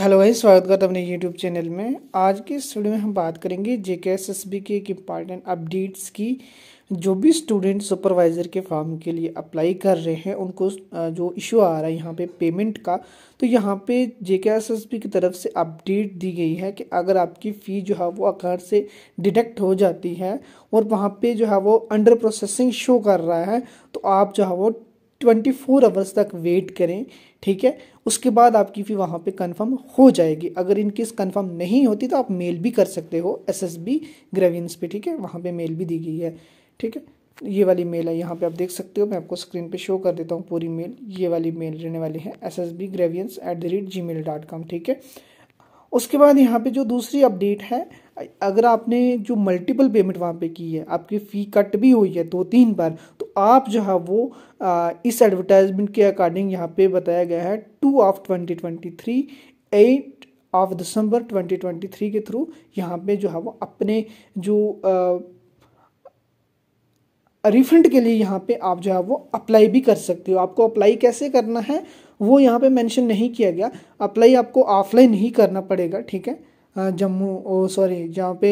hello भाई स्वागत करता अपने यूट्यूब चैनल में आज की इस वीडियो में हम बात करेंगे जे के एस एस बी की एक इम्पॉर्टेंट अपडेट्स की जो भी स्टूडेंट सुपरवाइज़र के फॉर्म के लिए अप्लाई कर रहे हैं उनको जो इशू आ रहा है यहाँ पे पेमेंट का तो यहाँ पे जे के एस एस बी की तरफ से अपडेट दी गई है कि अगर आपकी फ़ी जो है वो अकाउंट से डिडक्ट हो जाती है और वहाँ पर जो है वो अंडर प्रोसेसिंग शो कर रहा है तो आप जो है वो ट्वेंटी फोर आवर्स तक वेट करें ठीक है उसके बाद आपकी फ़ी वहाँ पे कंफर्म हो जाएगी अगर इनकेस कंफर्म नहीं होती तो आप मेल भी कर सकते हो एस एस बी ग्रेविंस पे ठीक है वहाँ पे मेल भी दी गई है ठीक है ये वाली मेल है यहाँ पे आप देख सकते हो मैं आपको स्क्रीन पे शो कर देता हूँ पूरी मेल ये वाली मेल रहने वाली है S S B grievance at the rate Gmail dot com ठीक है उसके बाद यहाँ पे जो दूसरी अपडेट है अगर आपने जो मल्टीपल पेमेंट वहाँ पे की है आपकी फ़ी कट भी हुई है दो तीन बार आप जो है वो इस एडवर्टाइजमेंट के अकॉर्डिंग यहाँ पे बताया गया है two of twenty twenty three eight of December 2023 के थ्रू यहाँ पे जो है वो अपने जो रिफंड के लिए यहाँ पे आप जो है वो अप्लाई भी कर सकते हो आपको अप्लाई कैसे करना है वो यहाँ पे मेंशन नहीं किया गया अप्लाई आपको ऑफलाइन ही करना पड़ेगा ठीक है जम्मू ओ सॉरी जहाँ पे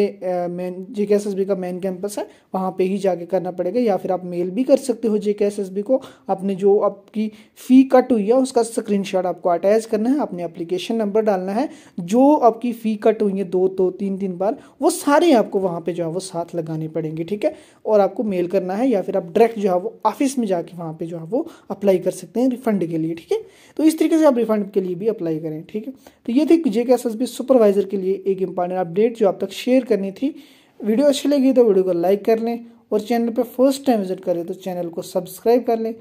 main J K S S B का मेन कैंपस है वहाँ पे ही जाके करना पड़ेगा या फिर आप मेल भी कर सकते हो जे के एस एस बी को अपने जो आपकी फ़ी कट हुई है उसका स्क्रीनशॉट आपको अटैच करना है अपने एप्लीकेशन नंबर डालना है जो आपकी फ़ी कट हुई है दो दो तीन तीन बार वो सारे आपको वहाँ पर जो है वो साथ लगाने पड़ेंगे ठीक है और आपको मेल करना है या फिर आप डायरेक्ट जो है वो ऑफिस में जाके वहाँ पर जो है वो अप्लाई कर सकते हैं रिफंड के लिए ठीक है तो इस तरीके से आप रिफंड के लिए भी अप्लाई करें ठीक है तो ये थी जे K S S B supervisor के लिए लिए एक इम्पॉर्टेंट अपडेट जो आप तक शेयर करनी थी वीडियो अच्छी लगी तो वीडियो को लाइक कर लें और चैनल पर फर्स्ट टाइम विजिट करें तो चैनल को सब्सक्राइब कर लें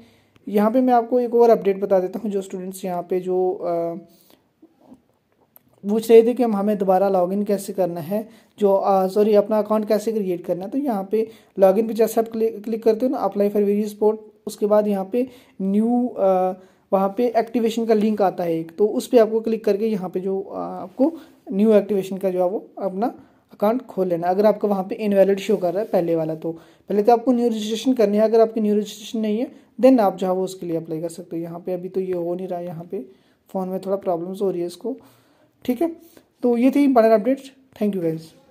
यहाँ पर मैं आपको एक और अपडेट बता देता हूँ जो स्टूडेंट्स यहाँ पर जो पूछ रहे थे कि हम हमें दोबारा लॉगिन कैसे करना है जो सॉरी अपना अकाउंट कैसे क्रिएट करना है तो यहाँ पे लॉगिन पे जैसे आप क्लिक क्लिक करते हो ना अप्लाई फॉर वेरियस स्पोर्ट उसके बाद यहाँ पे न्यू आ, वहाँ पे एक्टिवेशन का लिंक आता है एक तो उस पर आपको क्लिक करके यहाँ पे जो आपको न्यू एक्टिवेशन का जो है वो अपना अकाउंट खोल लेना अगर आपका वहाँ पे इनवैलिड शो कर रहा है पहले वाला तो पहले तो आपको न्यू रजिस्ट्रेशन करनी है अगर आपकी न्यू रजिस्ट्रेशन नहीं है देन आप जो है वो उसके लिए अप्लाई कर सकते हो यहाँ पर अभी तो ये हो नहीं रहा है यहाँ पे फ़ोन में थोड़ा प्रॉब्लम्स हो रही है इसको ठीक है तो ये थी important update thank you guys